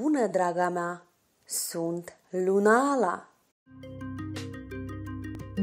bună, draga mea! Sunt Lunala!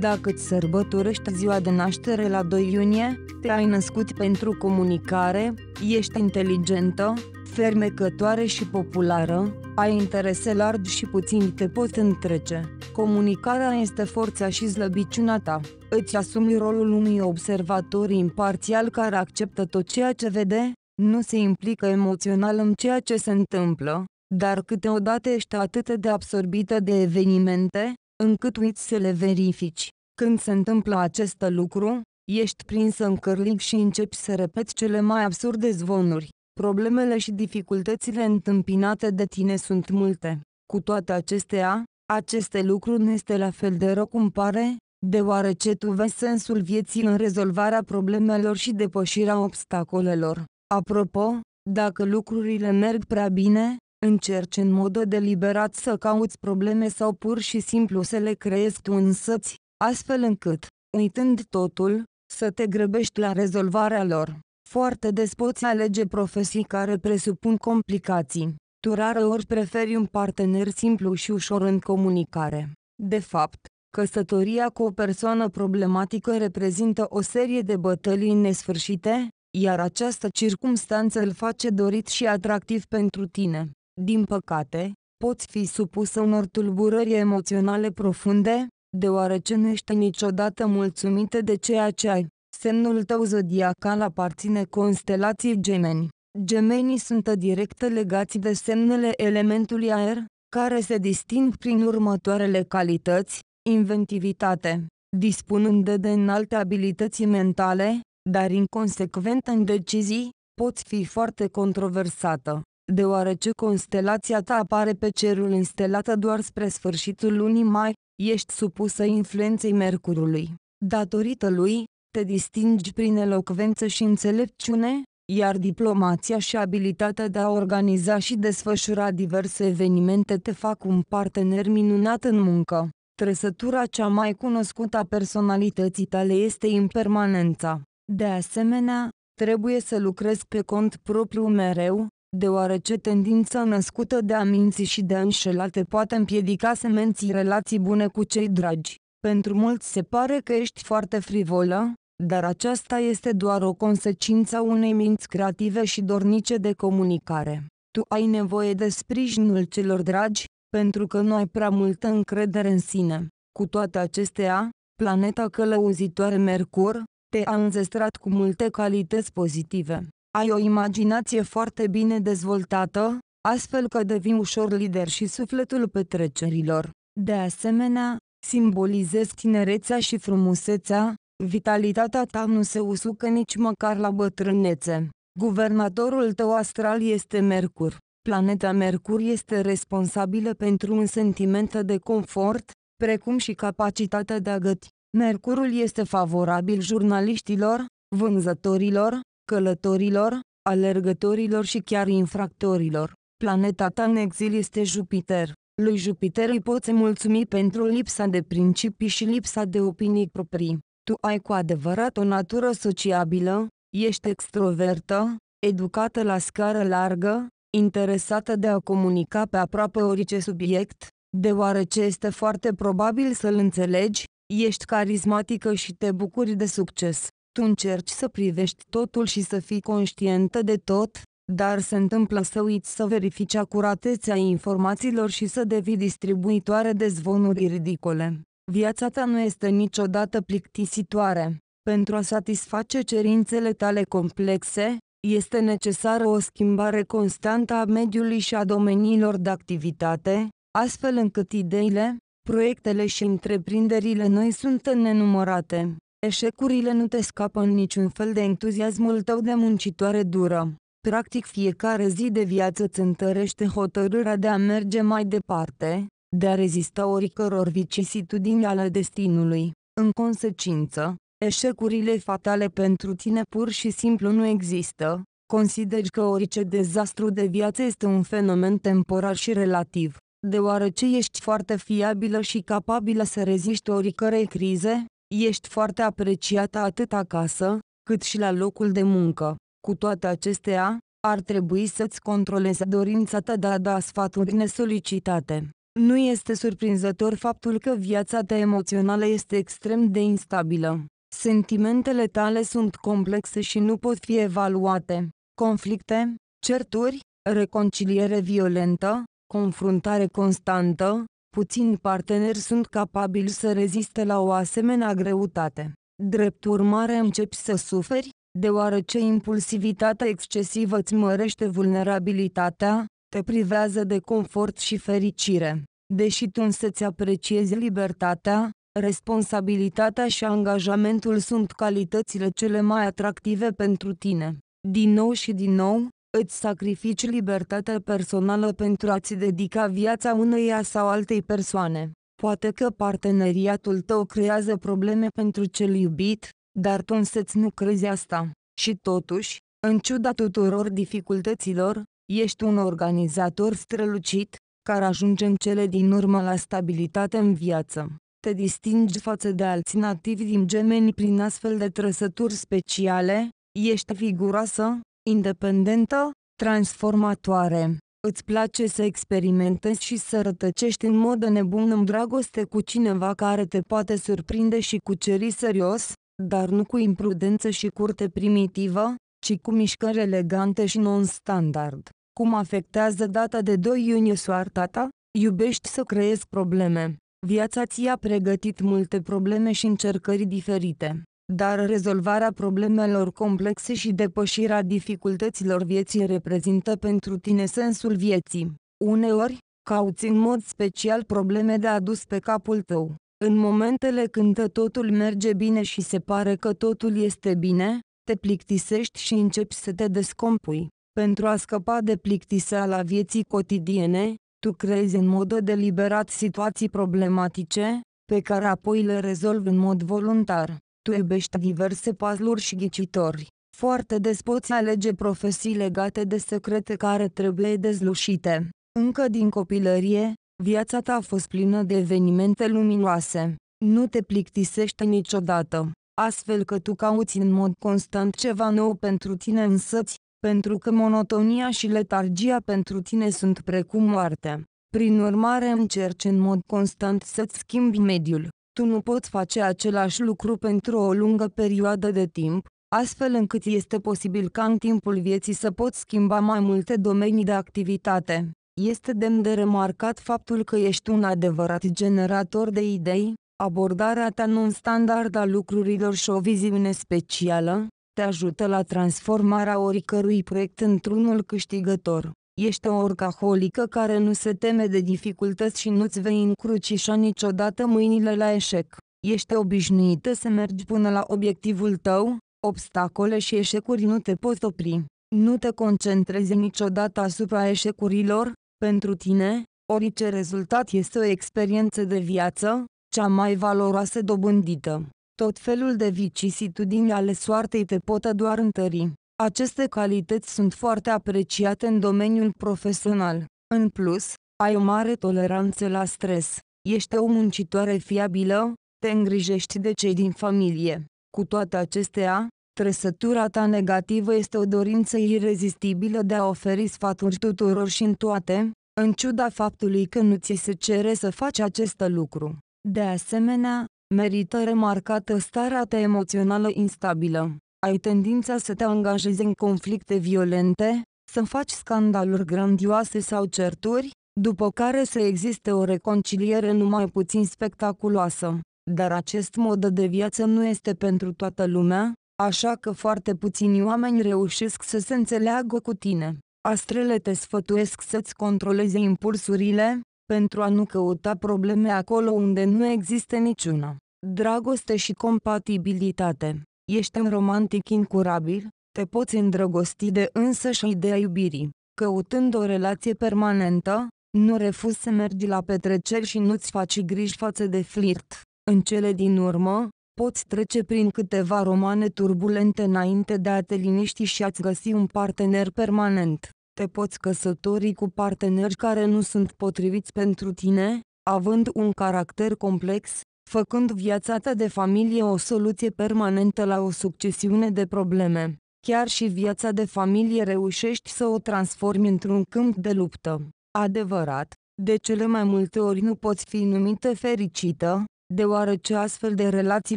Dacă îți sărbătorești ziua de naștere la 2 iunie, te-ai născut pentru comunicare, ești inteligentă, fermecătoare și populară, ai interese largi și puțin te poți întrece. Comunicarea este forța și slăbiciunea ta. Îți asumi rolul unui observator imparțial care acceptă tot ceea ce vede, nu se implică emoțional în ceea ce se întâmplă, dar câteodată ești atât de absorbită de evenimente, încât uiți să le verifici. Când se întâmplă acest lucru, ești prinsă în cărlig și începi să repeți cele mai absurde zvonuri. Problemele și dificultățile întâmpinate de tine sunt multe. Cu toate acestea, aceste lucruri nu este la fel de rău cum pare, deoarece tu vezi sensul vieții în rezolvarea problemelor și depășirea obstacolelor. Apropo, dacă lucrurile merg prea bine, Încerci în mod deliberat să cauți probleme sau pur și simplu să le creezi tu însăți, astfel încât, uitând totul, să te grăbești la rezolvarea lor. Foarte des poți alege profesii care presupun complicații. Tu rară ori preferi un partener simplu și ușor în comunicare. De fapt, căsătoria cu o persoană problematică reprezintă o serie de bătălii nesfârșite, iar această circumstanță îl face dorit și atractiv pentru tine. Din păcate, poți fi supusă unor tulburări emoționale profunde, deoarece nu ești niciodată mulțumită de ceea ce ai. Semnul tău zodiacal aparține constelației gemeni. Gemenii sunt direct legați de semnele elementului aer, care se disting prin următoarele calități, inventivitate, dispunând de înalte abilități mentale, dar inconsecvent în decizii, poți fi foarte controversată deoarece constelația ta apare pe cerul înstelată doar spre sfârșitul lunii mai, ești supusă influenței Mercurului. Datorită lui, te distingi prin elocvență și înțelepciune, iar diplomația și abilitatea de a organiza și desfășura diverse evenimente te fac un partener minunat în muncă. Trăsătura cea mai cunoscută a personalității tale este impermanența. De asemenea, trebuie să lucrezi pe cont propriu mereu, deoarece tendința născută de a minți și de a înșela te poate împiedica să menții relații bune cu cei dragi. Pentru mulți se pare că ești foarte frivolă, dar aceasta este doar o consecință a unei minți creative și dornice de comunicare. Tu ai nevoie de sprijinul celor dragi, pentru că nu ai prea multă încredere în sine. Cu toate acestea, planeta călăuzitoare Mercur te-a înzestrat cu multe calități pozitive. Ai o imaginație foarte bine dezvoltată, astfel că devii ușor lider și sufletul petrecerilor. De asemenea, simbolizezi tinerețea și frumusețea, vitalitatea ta nu se usucă nici măcar la bătrânețe. Guvernatorul tău astral este Mercur. Planeta Mercur este responsabilă pentru un sentiment de confort, precum și capacitatea de a găti. Mercurul este favorabil jurnaliștilor, vânzătorilor, călătorilor, alergătorilor și chiar infractorilor. Planeta ta în exil este Jupiter. Lui Jupiter îi poți mulțumi pentru lipsa de principii și lipsa de opinii proprii. Tu ai cu adevărat o natură sociabilă, ești extrovertă, educată la scară largă, interesată de a comunica pe aproape orice subiect, deoarece este foarte probabil să-l înțelegi, ești carismatică și te bucuri de succes. Tu încerci să privești totul și să fii conștientă de tot, dar se întâmplă să uiți să verifici acuratețea informațiilor și să devii distribuitoare de zvonuri ridicole. Viața ta nu este niciodată plictisitoare. Pentru a satisface cerințele tale complexe, este necesară o schimbare constantă a mediului și a domeniilor de activitate, astfel încât ideile, proiectele și întreprinderile noi sunt nenumărate. Eșecurile nu te scapă în niciun fel de entuziasmul tău de muncitoare dură. Practic fiecare zi de viață îți întărește hotărârea de a merge mai departe, de a rezista oricăror vicisitudini ale destinului. În consecință, eșecurile fatale pentru tine pur și simplu nu există, consideri că orice dezastru de viață este un fenomen temporar și relativ, deoarece ești foarte fiabilă și capabilă să reziști oricărei crize, Ești foarte apreciată atât acasă, cât și la locul de muncă. Cu toate acestea, ar trebui să-ți controlezi dorința ta de a da sfaturi nesolicitate. Nu este surprinzător faptul că viața ta emoțională este extrem de instabilă. Sentimentele tale sunt complexe și nu pot fi evaluate. Conflicte, certuri, reconciliere violentă, confruntare constantă, puțini parteneri sunt capabili să reziste la o asemenea greutate. Drept urmare începi să suferi, deoarece impulsivitatea excesivă îți mărește vulnerabilitatea, te privează de confort și fericire. Deși tu însă-ți apreciezi libertatea, responsabilitatea și angajamentul sunt calitățile cele mai atractive pentru tine. Din nou și din nou, îți sacrifici libertatea personală pentru a-ți dedica viața uneia sau altei persoane. Poate că parteneriatul tău creează probleme pentru cel iubit, dar tu însăți nu crezi asta. Și totuși, în ciuda tuturor dificultăților, ești un organizator strălucit, care ajunge în cele din urmă la stabilitate în viață. Te distingi față de alți nativi din gemeni prin astfel de trăsături speciale, ești figuroasă, independentă, transformatoare. Îți place să experimentezi și să rătăcești în mod nebun în dragoste cu cineva care te poate surprinde și cuceri serios, dar nu cu imprudență și curte primitivă, ci cu mișcări elegante și non-standard. Cum afectează data de 2 iunie soarta ta? Iubești să creezi probleme. Viața ți-a pregătit multe probleme și încercări diferite dar rezolvarea problemelor complexe și depășirea dificultăților vieții reprezintă pentru tine sensul vieții. Uneori, cauți în mod special probleme de adus pe capul tău. În momentele când totul merge bine și se pare că totul este bine, te plictisești și începi să te descompui. Pentru a scăpa de plictiseala vieții cotidiene, tu creezi în mod deliberat situații problematice, pe care apoi le rezolvi în mod voluntar. Tu iubești diverse puzzle-uri și ghicitori. Foarte des poți alege profesii legate de secrete care trebuie dezlușite. Încă din copilărie, viața ta a fost plină de evenimente luminoase. Nu te plictisești niciodată, astfel că tu cauți în mod constant ceva nou pentru tine însăți, pentru că monotonia și letargia pentru tine sunt precum moarte. Prin urmare încerci în mod constant să-ți schimbi mediul, tu nu poți face același lucru pentru o lungă perioadă de timp, astfel încât este posibil ca în timpul vieții să poți schimba mai multe domenii de activitate. Este demn de remarcat faptul că ești un adevărat generator de idei, abordarea ta non-standard a lucrurilor și o viziune specială, te ajută la transformarea oricărui proiect într-unul câștigător. Ești o orcaholică care nu se teme de dificultăți și nu-ți vei încrucișa niciodată mâinile la eșec. Ești obișnuită să mergi până la obiectivul tău, obstacole și eșecuri nu te pot opri. Nu te concentrezi niciodată asupra eșecurilor, pentru tine, orice rezultat este o experiență de viață, cea mai valoroasă dobândită. Tot felul de vicisitudini ale soartei te pot doar întări. Aceste calități sunt foarte apreciate în domeniul profesional. În plus, ai o mare toleranță la stres, ești o muncitoare fiabilă, te îngrijești de cei din familie. Cu toate acestea, trăsătura ta negativă este o dorință irezistibilă de a oferi sfaturi tuturor și în toate, în ciuda faptului că nu ți se cere să faci acest lucru. De asemenea, merită remarcată starea ta emoțională instabilă ai tendința să te angajezi în conflicte violente, să faci scandaluri grandioase sau certuri, după care să existe o reconciliere numai puțin spectaculoasă. Dar acest mod de viață nu este pentru toată lumea, așa că foarte puțini oameni reușesc să se înțeleagă cu tine. Astrele te sfătuiesc să-ți controleze impulsurile, pentru a nu căuta probleme acolo unde nu există niciuna. Dragoste și compatibilitate Ești un romantic incurabil, te poți îndrăgosti de însă și ideea iubirii. Căutând o relație permanentă, nu refuzi să mergi la petreceri și nu-ți faci griji față de flirt. În cele din urmă, poți trece prin câteva romane turbulente înainte de a te liniști și a-ți găsi un partener permanent. Te poți căsători cu parteneri care nu sunt potriviți pentru tine, având un caracter complex, făcând viața ta de familie o soluție permanentă la o succesiune de probleme. Chiar și viața de familie reușești să o transformi într-un câmp de luptă. Adevărat, de cele mai multe ori nu poți fi numită fericită, deoarece astfel de relații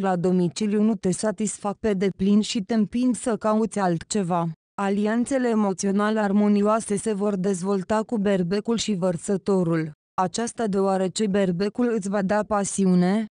la domiciliu nu te satisfac pe deplin și te împing să cauți altceva. Alianțele emoționale armonioase se vor dezvolta cu berbecul și vărsătorul. Aceasta deoarece berbecul îți va da pasiune,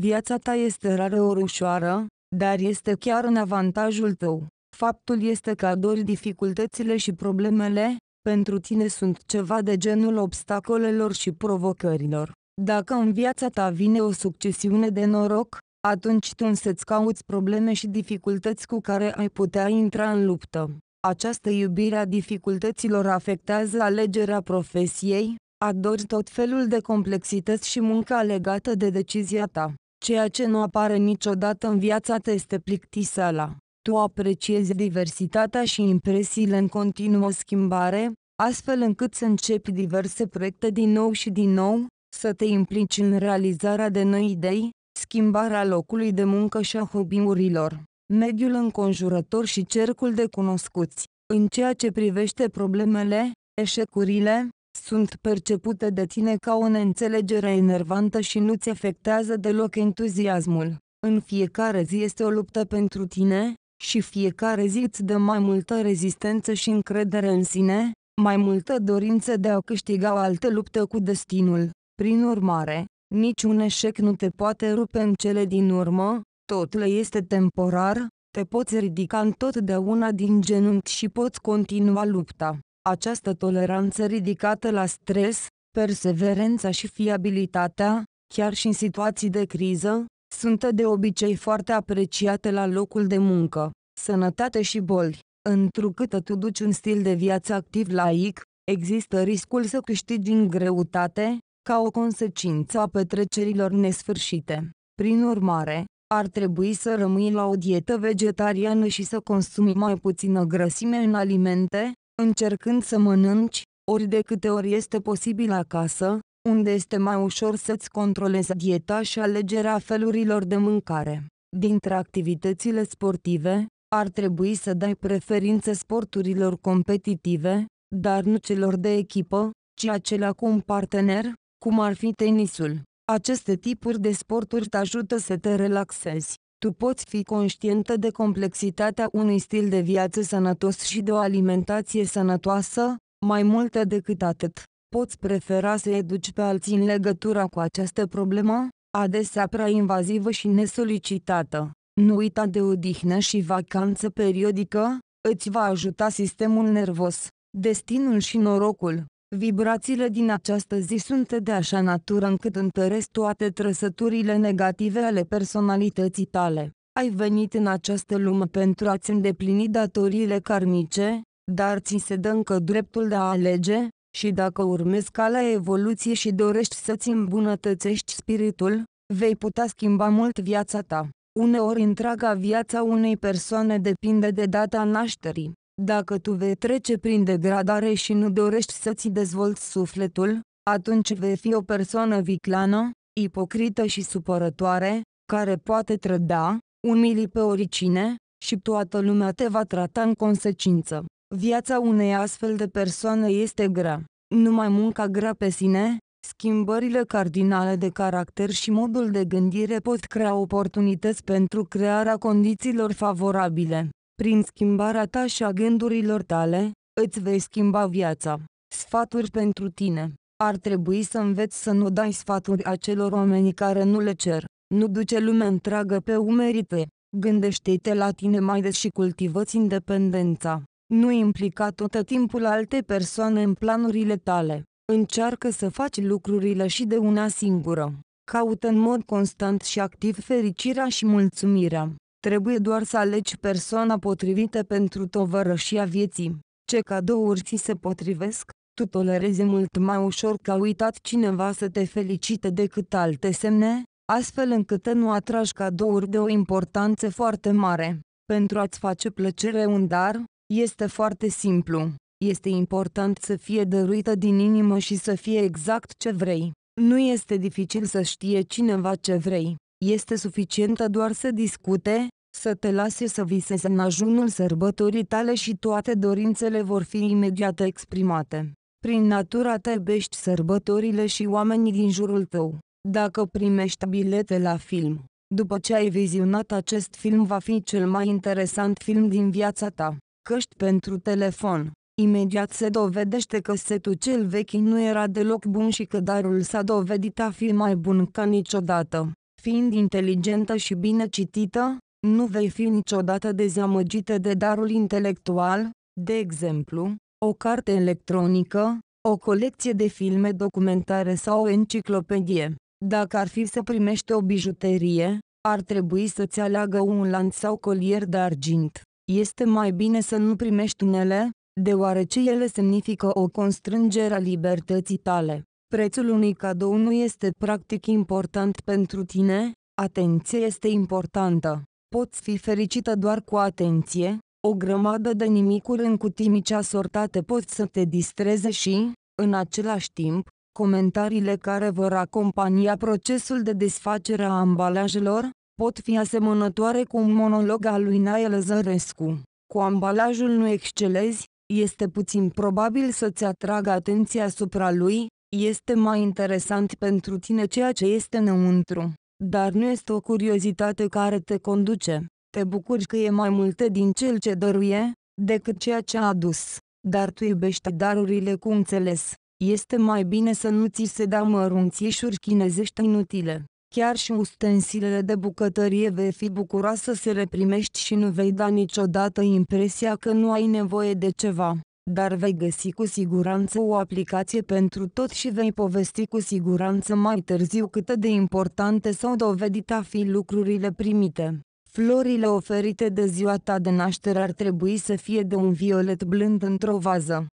Viața ta este ori ușoară, dar este chiar în avantajul tău. Faptul este că adori dificultățile și problemele, pentru tine sunt ceva de genul obstacolelor și provocărilor. Dacă în viața ta vine o succesiune de noroc, atunci tu însă-ți cauți probleme și dificultăți cu care ai putea intra în luptă. Această iubire a dificultăților afectează alegerea profesiei, adori tot felul de complexități și munca legată de decizia ta. Ceea ce nu apare niciodată în viața ta este plictiseala. Tu apreciezi diversitatea și impresiile în continuă schimbare, astfel încât să începi diverse proiecte din nou și din nou, să te implici în realizarea de noi idei, schimbarea locului de muncă și a hobby-urilor, mediul înconjurător și cercul de cunoscuți. În ceea ce privește problemele, eșecurile, sunt percepute de tine ca o neînțelegere enervantă și nu-ți afectează deloc entuziasmul. În fiecare zi este o luptă pentru tine, și fiecare zi îți dă mai multă rezistență și încredere în sine, mai multă dorință de a câștiga o altă luptă cu destinul. Prin urmare, niciun eșec nu te poate rupe în cele din urmă, totul este temporar, te poți ridica întotdeauna din genunchi și poți continua lupta. Această toleranță ridicată la stres, perseverența și fiabilitatea, chiar și în situații de criză, sunt de obicei foarte apreciate la locul de muncă. Sănătate și boli Întrucât tu duci un stil de viață activ laic, există riscul să câștigi în greutate, ca o consecință a petrecerilor nesfârșite. Prin urmare, ar trebui să rămâi la o dietă vegetariană și să consumi mai puțină grăsime în alimente, încercând să mănânci, ori de câte ori este posibil acasă, unde este mai ușor să-ți controlezi dieta și alegerea felurilor de mâncare. Dintre activitățile sportive, ar trebui să dai preferință sporturilor competitive, dar nu celor de echipă, ci acelea cu un partener, cum ar fi tenisul. Aceste tipuri de sporturi te ajută să te relaxezi. Tu poți fi conștientă de complexitatea unui stil de viață sănătos și de o alimentație sănătoasă, mai multă decât atât. Poți prefera să educi pe alții în legătura cu această problemă, adesea prea invazivă și nesolicitată. Nu uita de odihnă și vacanță periodică, îți va ajuta sistemul nervos, destinul și norocul. Vibrațiile din această zi sunt de așa natură încât întăresc toate trăsăturile negative ale personalității tale. Ai venit în această lume pentru a-ți îndeplini datoriile karmice, dar ți se dă încă dreptul de a alege, și dacă urmezi calea evoluției și dorești să-ți îmbunătățești spiritul, vei putea schimba mult viața ta. Uneori întreaga viața unei persoane depinde de data nașterii. Dacă tu vei trece prin degradare și nu dorești să-ți dezvolți sufletul, atunci vei fi o persoană viclană, ipocrită și supărătoare, care poate trăda, umili pe oricine, și toată lumea te va trata în consecință. Viața unei astfel de persoane este grea. Numai munca grea pe sine, schimbările cardinale de caracter și modul de gândire pot crea oportunități pentru crearea condițiilor favorabile. Prin schimbarea ta și a gândurilor tale, îți vei schimba viața. Sfaturi pentru tine. Ar trebui să înveți să nu dai sfaturi acelor oameni care nu le cer. Nu duce lumea întreagă pe umerite. Gândește-te la tine mai des și cultivă-ți independența. Nu implica tot timpul alte persoane în planurile tale. Încearcă să faci lucrurile și de una singură. Caută în mod constant și activ fericirea și mulțumirea. Trebuie doar să alegi persoana potrivită pentru tovărășia vieții. Ce cadouri ți se potrivesc? Tu tolerezi mult mai ușor că a uitat cineva să te felicite decât alte semne, astfel încât nu atragi cadouri de o importanță foarte mare. Pentru a-ți face plăcere un dar, este foarte simplu. Este important să fie dăruită din inimă și să fie exact ce vrei. Nu este dificil să știe cineva ce vrei. Este suficientă doar să discute, să te lase să visezi în ajunul sărbătorii tale și toate dorințele vor fi imediat exprimate. Prin natura ta bești sărbătorile și oamenii din jurul tău. Dacă primești bilete la film, după ce ai vizionat acest film va fi cel mai interesant film din viața ta. Căști pentru telefon. Imediat se dovedește că setul cel vechi nu era deloc bun și că darul s-a dovedit a fi mai bun ca niciodată. Fiind inteligentă și bine citită, nu vei fi niciodată dezamăgită de darul intelectual, de exemplu, o carte electronică, o colecție de filme documentare sau o enciclopedie. Dacă ar fi să primești o bijuterie, ar trebui să-ți aleagă un lanț sau colier de argint. Este mai bine să nu primești unele, deoarece ele semnifică o constrângere a libertății tale. Prețul unui cadou nu este practic important pentru tine, atenție este importantă. Poți fi fericită doar cu atenție, o grămadă de nimicuri în cutii asortate pot să te distreze și, în același timp, comentariile care vor acompania procesul de desfacere a ambalajelor, pot fi asemănătoare cu un monolog al lui Nael Zărescu. Cu ambalajul nu excelezi, este puțin probabil să-ți atragă atenția asupra lui, este mai interesant pentru tine ceea ce este înăuntru dar nu este o curiozitate care te conduce. Te bucuri că e mai multe din cel ce dăruie, decât ceea ce a adus, dar tu iubești darurile cu înțeles. Este mai bine să nu ți se dea mărunțișuri chinezești inutile. Chiar și ustensilele de bucătărie vei fi bucuroasă să le primești și nu vei da niciodată impresia că nu ai nevoie de ceva dar vei găsi cu siguranță o aplicație pentru tot și vei povesti cu siguranță mai târziu cât de importante s-au dovedit a fi lucrurile primite. Florile oferite de ziua ta de naștere ar trebui să fie de un violet blând într-o vază.